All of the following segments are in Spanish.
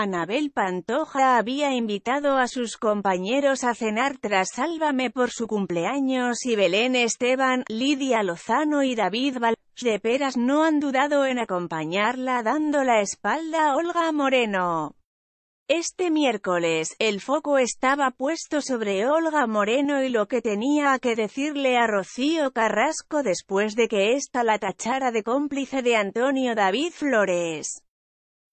Anabel Pantoja había invitado a sus compañeros a cenar tras Sálvame por su cumpleaños y Belén Esteban, Lidia Lozano y David Valle de Peras no han dudado en acompañarla dando la espalda a Olga Moreno. Este miércoles, el foco estaba puesto sobre Olga Moreno y lo que tenía que decirle a Rocío Carrasco después de que ésta la tachara de cómplice de Antonio David Flores.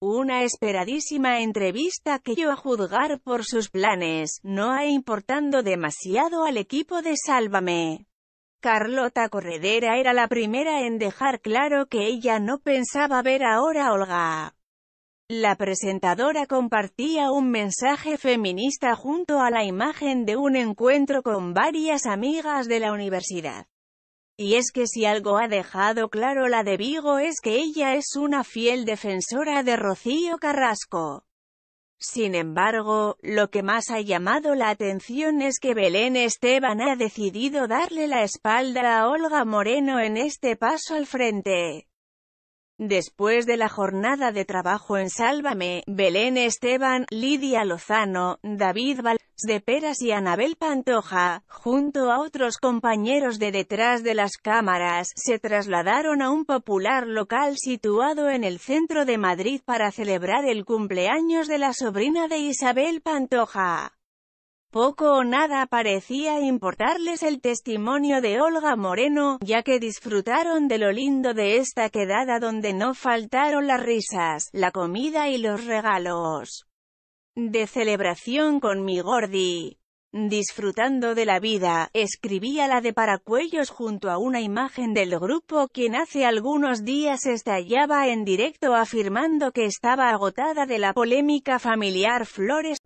Una esperadísima entrevista que yo a juzgar por sus planes, no ha importando demasiado al equipo de Sálvame. Carlota Corredera era la primera en dejar claro que ella no pensaba ver ahora a Olga. La presentadora compartía un mensaje feminista junto a la imagen de un encuentro con varias amigas de la universidad. Y es que si algo ha dejado claro la de Vigo es que ella es una fiel defensora de Rocío Carrasco. Sin embargo, lo que más ha llamado la atención es que Belén Esteban ha decidido darle la espalda a Olga Moreno en este paso al frente. Después de la jornada de trabajo en Sálvame, Belén Esteban, Lidia Lozano, David Valls de Peras y Anabel Pantoja, junto a otros compañeros de detrás de las cámaras, se trasladaron a un popular local situado en el centro de Madrid para celebrar el cumpleaños de la sobrina de Isabel Pantoja. Poco o nada parecía importarles el testimonio de Olga Moreno, ya que disfrutaron de lo lindo de esta quedada donde no faltaron las risas, la comida y los regalos. De celebración con mi Gordi. Disfrutando de la vida, escribía la de Paracuellos junto a una imagen del grupo quien hace algunos días estallaba en directo afirmando que estaba agotada de la polémica familiar Flores